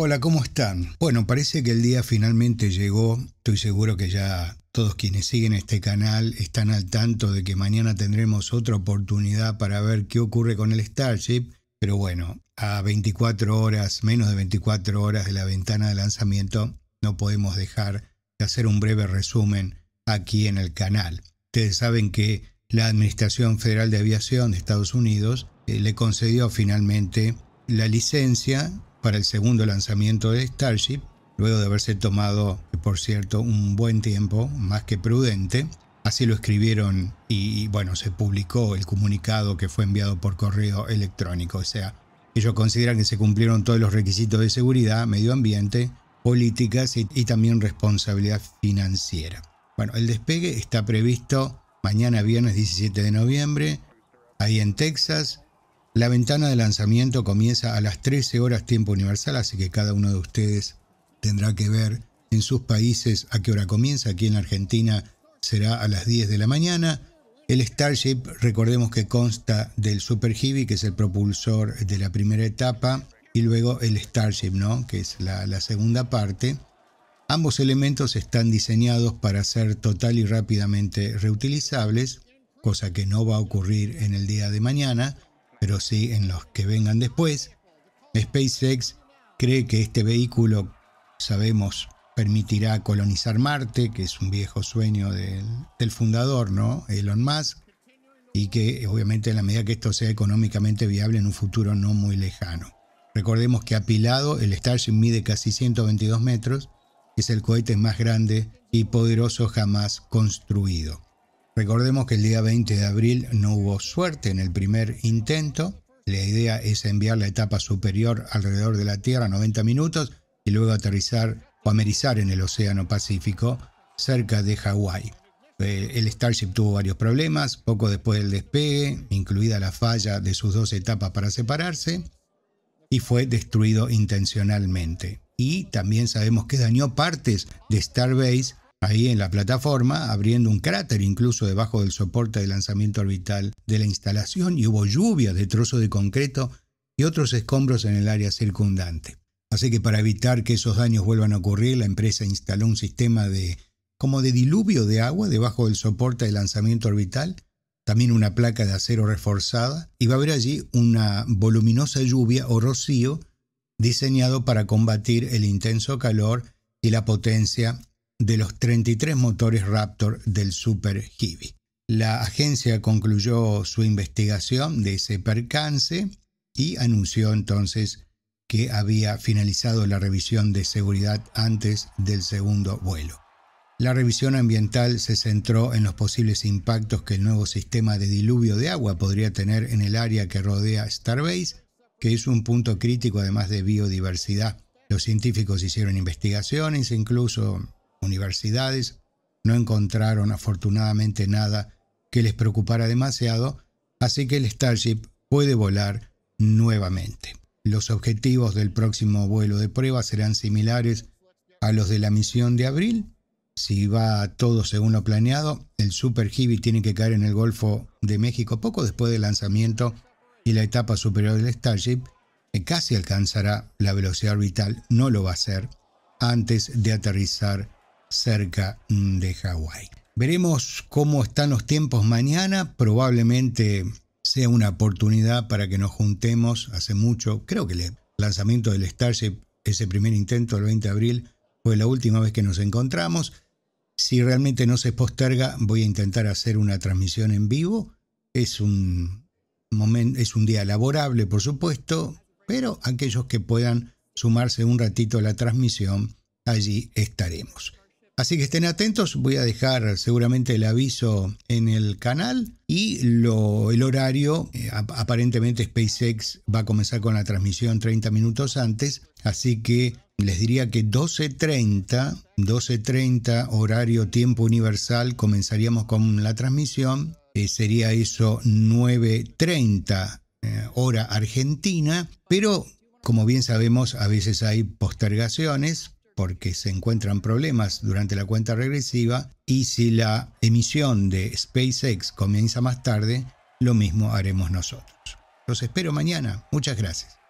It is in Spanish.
Hola, ¿cómo están? Bueno, parece que el día finalmente llegó. Estoy seguro que ya todos quienes siguen este canal están al tanto de que mañana tendremos otra oportunidad para ver qué ocurre con el Starship. Pero bueno, a 24 horas, menos de 24 horas de la ventana de lanzamiento, no podemos dejar de hacer un breve resumen aquí en el canal. Ustedes saben que la Administración Federal de Aviación de Estados Unidos eh, le concedió finalmente la licencia para el segundo lanzamiento de Starship, luego de haberse tomado, por cierto, un buen tiempo, más que prudente. Así lo escribieron y, bueno, se publicó el comunicado que fue enviado por correo electrónico. O sea, ellos consideran que se cumplieron todos los requisitos de seguridad, medio ambiente, políticas y también responsabilidad financiera. Bueno, el despegue está previsto mañana viernes 17 de noviembre, ahí en Texas, la ventana de lanzamiento comienza a las 13 horas tiempo universal, así que cada uno de ustedes tendrá que ver en sus países a qué hora comienza. Aquí en Argentina será a las 10 de la mañana. El Starship, recordemos que consta del Super Heavy, que es el propulsor de la primera etapa, y luego el Starship, ¿no? que es la segunda parte. Ambos elementos están diseñados para ser total y rápidamente reutilizables, cosa que no va a ocurrir en el día de mañana pero sí en los que vengan después. SpaceX cree que este vehículo, sabemos, permitirá colonizar Marte, que es un viejo sueño del, fundador, ¿no? Elon Musk, y que obviamente en la medida que esto sea económicamente viable en un futuro no muy lejano. Recordemos que apilado el Starship mide casi 122 metros, es el cohete más grande y poderoso jamás construido. Recordemos que el día 20 de abril no hubo suerte en el primer intento. La idea es enviar la etapa superior alrededor de la Tierra 90 minutos y luego aterrizar o amerizar en el Océano Pacífico cerca de Hawái. Eh, el Starship tuvo varios problemas poco después del despegue, incluida la falla de sus dos etapas para separarse, y fue destruido intencionalmente. Y también sabemos que dañó partes de Starbase ahí en la plataforma, abriendo un cráter incluso debajo del soporte de lanzamiento orbital de la instalación y hubo lluvias de trozos de concreto y otros escombros en el área circundante. Así que para evitar que esos daños vuelvan a ocurrir, la empresa instaló un sistema de como de diluvio de agua debajo del soporte de lanzamiento orbital, también una placa de acero reforzada y va a haber allí una voluminosa lluvia o rocío diseñado para combatir el intenso calor y la potencia de los 33 motores Raptor del Super Heavy. La agencia concluyó su investigación de ese percance y anunció entonces que había finalizado la revisión de seguridad antes del segundo vuelo. La revisión ambiental se centró en los posibles impactos que el nuevo sistema de diluvio de agua podría tener en el área que rodea Starbase, que es un punto crítico además de biodiversidad. Los científicos hicieron investigaciones, incluso universidades no encontraron afortunadamente nada que les preocupara demasiado, así que el Starship puede volar nuevamente. Los objetivos del próximo vuelo de prueba serán similares a los de la misión de abril. Si va todo según lo planeado, el Super Heavy tiene que caer en el Golfo de México poco después del lanzamiento y la etapa superior del Starship casi alcanzará la velocidad orbital, no lo va a hacer, antes de aterrizar cerca mm, de Hawái. Veremos cómo están los tiempos mañana. Probablemente sea una oportunidad para que nos juntemos. Hace mucho, creo que el lanzamiento del Starship, ese primer intento el 20 de abril, fue la última vez que nos encontramos. Si realmente no se posterga, voy a intentar hacer una transmisión en vivo. Es un, es un día laborable, por supuesto, pero aquellos que puedan sumarse un ratito a la transmisión, allí estaremos. Así que estén atentos, voy a dejar seguramente el aviso en el canal y lo, el horario, eh, aparentemente SpaceX va a comenzar con la transmisión 30 minutos antes, así que les diría que 12.30, 12.30 horario tiempo universal, comenzaríamos con la transmisión, eh, sería eso 9.30 eh, hora argentina, pero como bien sabemos a veces hay postergaciones, porque se encuentran problemas durante la cuenta regresiva y si la emisión de SpaceX comienza más tarde, lo mismo haremos nosotros. Los espero mañana. Muchas gracias.